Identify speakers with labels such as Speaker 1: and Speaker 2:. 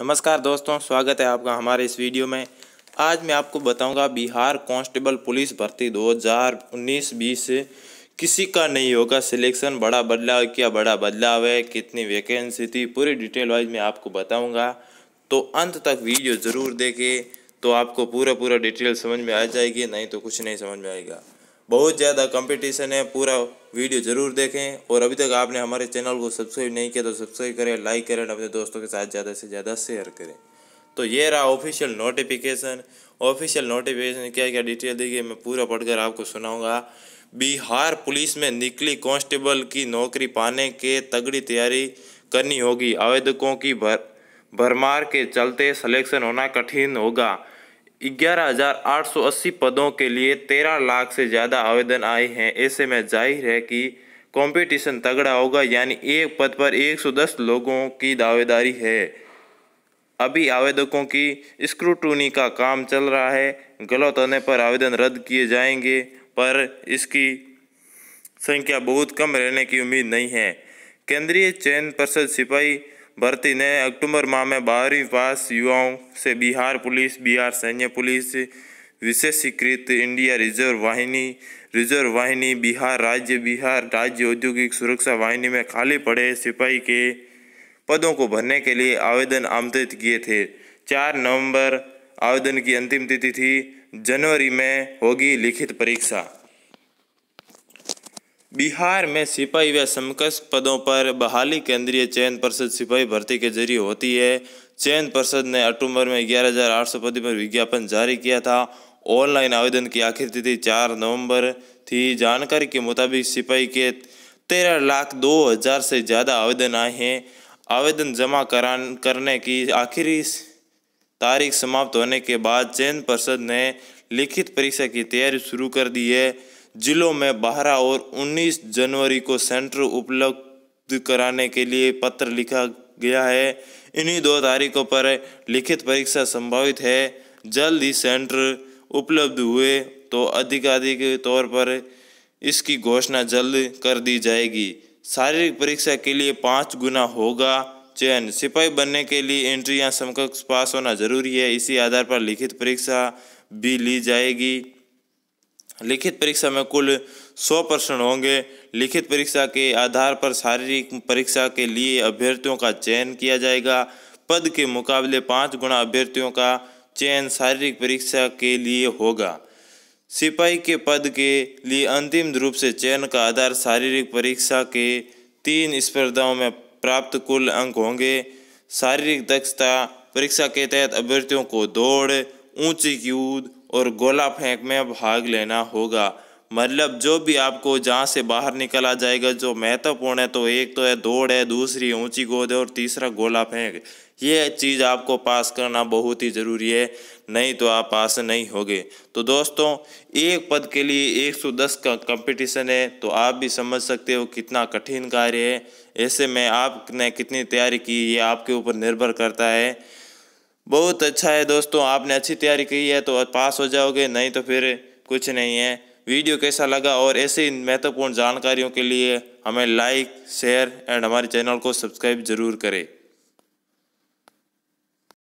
Speaker 1: नमस्कार दोस्तों स्वागत है आपका हमारे इस वीडियो में आज मैं आपको बताऊंगा बिहार कांस्टेबल पुलिस भर्ती 2019-20 किसी का नहीं होगा सिलेक्शन बड़ा बदलाव क्या बड़ा बदलाव है कितनी वैकेंसी थी पूरी डिटेल वाइज मैं आपको बताऊंगा तो अंत तक वीडियो ज़रूर देखें तो आपको पूरा पूरा डिटेल समझ में आ जाएगी नहीं तो कुछ नहीं समझ में आएगा बहुत ज़्यादा कंपटीशन है पूरा वीडियो ज़रूर देखें और अभी तक आपने हमारे चैनल को सब्सक्राइब नहीं किया तो सब्सक्राइब करें लाइक करें अपने दोस्तों के साथ ज़्यादा से ज़्यादा शेयर करें तो ये रहा ऑफिशियल नोटिफिकेशन ऑफिशियल नोटिफिकेशन क्या क्या डिटेल देखिए मैं पूरा पढ़कर आपको सुनाऊंगा बिहार पुलिस में निकली कॉन्स्टेबल की नौकरी पाने के तगड़ी तैयारी करनी होगी आवेदकों की भर भरमार के चलते सलेक्शन होना कठिन होगा 11,880 पदों के लिए 13 लाख से ज़्यादा आवेदन आए हैं ऐसे में जाहिर है कि कंपटीशन तगड़ा होगा यानी एक पद पर 110 लोगों की दावेदारी है अभी आवेदकों की स्क्रूटनी का काम चल रहा है गलत होने पर आवेदन रद्द किए जाएंगे पर इसकी संख्या बहुत कम रहने की उम्मीद नहीं है केंद्रीय चयन परिषद सिपाही भर्ती ने अक्टूबर माह में बारहवीं पास युवाओं से बिहार पुलिस बिहार सैन्य पुलिस विशेषीकृत इंडिया रिजर्व वाहिनी रिजर्व वाहिनी बिहार राज्य बिहार राज्य औद्योगिक सुरक्षा वाहिनी में खाली पड़े सिपाही के पदों को भरने के लिए आवेदन आमंत्रित किए थे चार नवंबर आवेदन की अंतिम तिथि थी जनवरी में होगी लिखित परीक्षा बिहार में सिपाही व समकक्ष पदों पर बहाली केंद्रीय चयन परिषद सिपाही भर्ती के जरिए होती है चयन परिषद ने अक्टूबर में ग्यारह हजार आठ सौ पद पर विज्ञापन जारी किया था ऑनलाइन आवेदन की आखिरी तिथि चार नवंबर थी जानकारी के मुताबिक सिपाही के तेरह लाख दो हजार से ज़्यादा आवेदन आए हैं आवेदन जमा करान करने की आखिरी तारीख समाप्त होने के बाद चयन परिषद ने लिखित परीक्षा की तैयारी शुरू कर दी है जिलों में बारह और 19 जनवरी को सेंटर उपलब्ध कराने के लिए पत्र लिखा गया है इन्हीं दो तारीखों पर लिखित परीक्षा संभावित है जल्द ही सेंटर उपलब्ध हुए तो अधिकाधिक तौर पर इसकी घोषणा जल्द कर दी जाएगी शारीरिक परीक्षा के लिए पाँच गुना होगा चयन सिपाही बनने के लिए एंट्री या समकक्ष पास होना जरूरी है इसी आधार पर लिखित परीक्षा भी ली जाएगी लिखित परीक्षा में कुल सौ प्रश्न होंगे लिखित परीक्षा के आधार पर शारीरिक परीक्षा के लिए अभ्यर्थियों का चयन किया जाएगा पद के मुकाबले पाँच गुणा अभ्यर्थियों का चयन शारीरिक परीक्षा के लिए होगा सिपाही के पद के लिए अंतिम रूप से चयन का आधार शारीरिक परीक्षा के तीन स्पर्धाओं में प्राप्त कुल अंक होंगे शारीरिक दक्षता परीक्षा के तहत अभ्यर्थियों को दौड़ ऊंची कूद और गोला फेंक में भाग लेना होगा मतलब जो भी आपको जहाँ से बाहर निकला जाएगा जो महत्वपूर्ण है तो एक तो है दौड़ है दूसरी ऊंची गोद है और तीसरा गोला फेंक ये चीज़ आपको पास करना बहुत ही ज़रूरी है नहीं तो आप पास नहीं होगे तो दोस्तों एक पद के लिए 110 का कंपटीशन है तो आप भी समझ सकते हो कितना कठिन कार्य है ऐसे में आपने कितनी तैयारी की ये आपके ऊपर निर्भर करता है बहुत अच्छा है दोस्तों आपने अच्छी तैयारी की है तो पास हो जाओगे नहीं तो फिर कुछ नहीं है वीडियो कैसा लगा और ऐसी महत्वपूर्ण जानकारियों के लिए हमें लाइक शेयर एंड हमारे चैनल को सब्सक्राइब ज़रूर करें